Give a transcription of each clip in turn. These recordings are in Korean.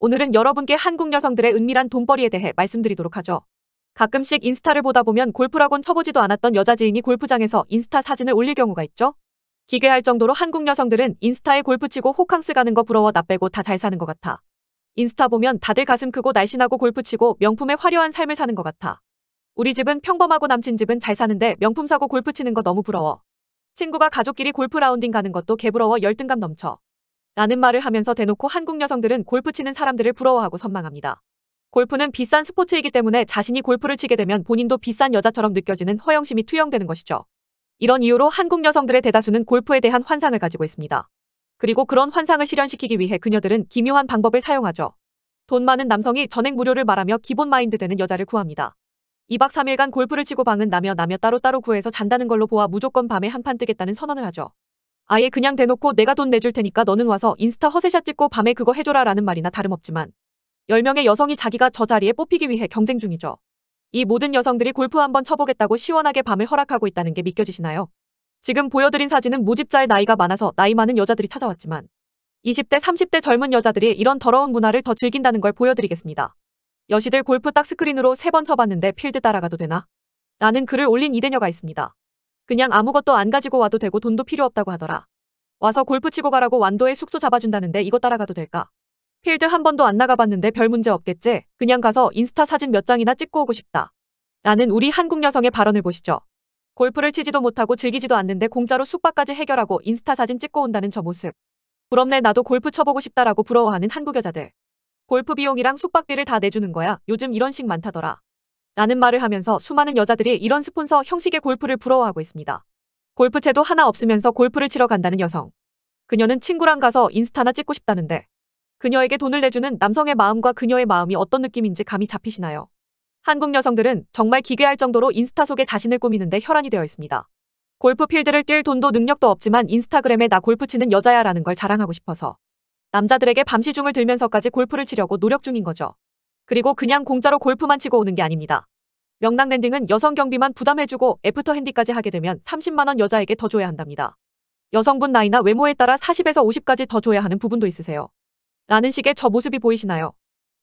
오늘은 여러분께 한국 여성들의 은밀한 돈벌이에 대해 말씀드리도록 하죠. 가끔씩 인스타를 보다 보면 골프라곤 쳐보지도 않았던 여자 지인이 골프장에서 인스타 사진을 올릴 경우가 있죠. 기괴할 정도로 한국 여성들은 인스타에 골프치고 호캉스 가는 거 부러워 나 빼고 다 잘 사는 것 같아. 인스타 보면 다들 가슴 크고 날씬하고 골프치고 명품의 화려한 삶을 사는 것 같아. 우리 집은 평범하고 남친 집은 잘 사는데 명품 사고 골프 치는 거 너무 부러워. 친구가 가족끼리 골프 라운딩 가는 것도 개부러워 열등감 넘쳐. 라는 말을 하면서 대놓고 한국 여성들은 골프 치는 사람들을 부러워하고 선망합니다. 골프는 비싼 스포츠이기 때문에 자신이 골프를 치게 되면 본인도 비싼 여자처럼 느껴지는 허영심이 투영되는 것이죠. 이런 이유로 한국 여성들의 대다수는 골프에 대한 환상을 가지고 있습니다. 그리고 그런 환상을 실현시키기 위해 그녀들은 기묘한 방법을 사용하죠. 돈 많은 남성이 전액 무료를 말하며 기본 마인드 되는 여자를 구합니다. 2박 3일간 골프를 치고 방은 나며 나며 따로따로 구해서 잔다는 걸로 보아 무조건 밤에 한 판 뜨겠다는 선언을 하죠. 아예 그냥 대놓고 내가 돈 내줄 테니까 너는 와서 인스타 허세샷 찍고 밤에 그거 해줘라 라는 말이나 다름없지만 10명의 여성이 자기가 저 자리에 뽑히기 위해 경쟁 중이죠. 이 모든 여성들이 골프 한번 쳐보겠다고 시원하게 밤을 허락하고 있다는 게 믿겨지시나요? 지금 보여드린 사진은 모집자의 나이가 많아서 나이 많은 여자들이 찾아왔지만 20대, 30대 젊은 여자들이 이런 더러운 문화를 더 즐긴다는 걸 보여드리겠습니다. 여시들 골프 딱 스크린으로 세 번 쳐봤는데 필드 따라가도 되나? 라는 글을 올린 이대녀가 있습니다. 그냥 아무것도 안 가지고 와도 되고 돈도 필요 없다고 하더라. 와서 골프 치고 가라고 완도에 숙소 잡아준다는데 이거 따라가도 될까? 필드 한 번도 안 나가봤는데 별 문제 없겠지? 그냥 가서 인스타 사진 몇 장이나 찍고 오고 싶다. 라는 우리 한국 여성의 발언을 보시죠. 골프를 치지도 못하고 즐기지도 않는데 공짜로 숙박까지 해결하고 인스타 사진 찍고 온다는 저 모습. 부럽네 나도 골프 쳐보고 싶다라고 부러워하는 한국 여자들. 골프 비용이랑 숙박비를 다 내주는 거야. 요즘 이런 식 많다더라. 라는 말을 하면서 수많은 여자들이 이런 스폰서 형식의 골프를 부러워하고 있습니다. 골프채도 하나 없으면서 골프를 치러 간다는 여성. 그녀는 친구랑 가서 인스타나 찍고 싶다는데 그녀에게 돈을 내주는 남성의 마음과 그녀의 마음이 어떤 느낌인지 감이 잡히시나요? 한국 여성들은 정말 기괴할 정도로 인스타 속에 자신을 꾸미는데 혈안이 되어 있습니다. 골프 필드를 뛸 돈도 능력도 없지만 인스타그램에 나 골프 치는 여자야라는 걸 자랑하고 싶어서 남자들에게 밤시중을 들면서까지 골프를 치려고 노력 중인 거죠. 그리고 그냥 공짜로 골프만 치고 오는 게 아닙니다. 명랑랜딩은 여성 경비만 부담해주고 애프터 핸디까지 하게 되면 30만원 여자에게 더 줘야 한답니다. 여성분 나이나 외모에 따라 40에서 50까지 더 줘야 하는 부분도 있으세요. 라는 식의 저 모습이 보이시나요?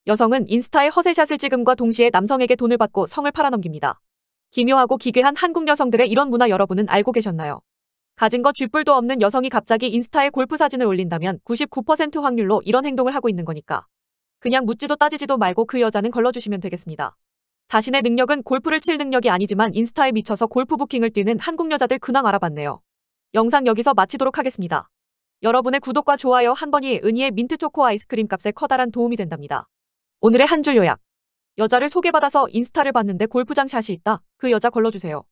여성은 인스타에 허세샷을 찍음과 동시에 남성에게 돈을 받고 성을 팔아넘깁니다. 기묘하고 기괴한 한국 여성들의 이런 문화 여러분은 알고 계셨나요? 가진 거 쥐뿔도 없는 여성이 갑자기 인스타에 골프 사진을 올린다면 99% 확률로 이런 행동을 하고 있는 거니까. 그냥 묻지도 따지지도 말고 그 여자는 걸러주시면 되겠습니다. 자신의 능력은 골프를 칠 능력이 아니지만 인스타에 미쳐서 골프 부킹을 뛰는 한국 여자들 근황 알아봤네요. 영상 여기서 마치도록 하겠습니다. 여러분의 구독과 좋아요 한 번이 은희의 민트초코 아이스크림 값에 커다란 도움이 된답니다. 오늘의 한 줄 요약. 여자를 소개받아서 인스타를 봤는데 골프장 샷이 있다. 그 여자 걸러주세요.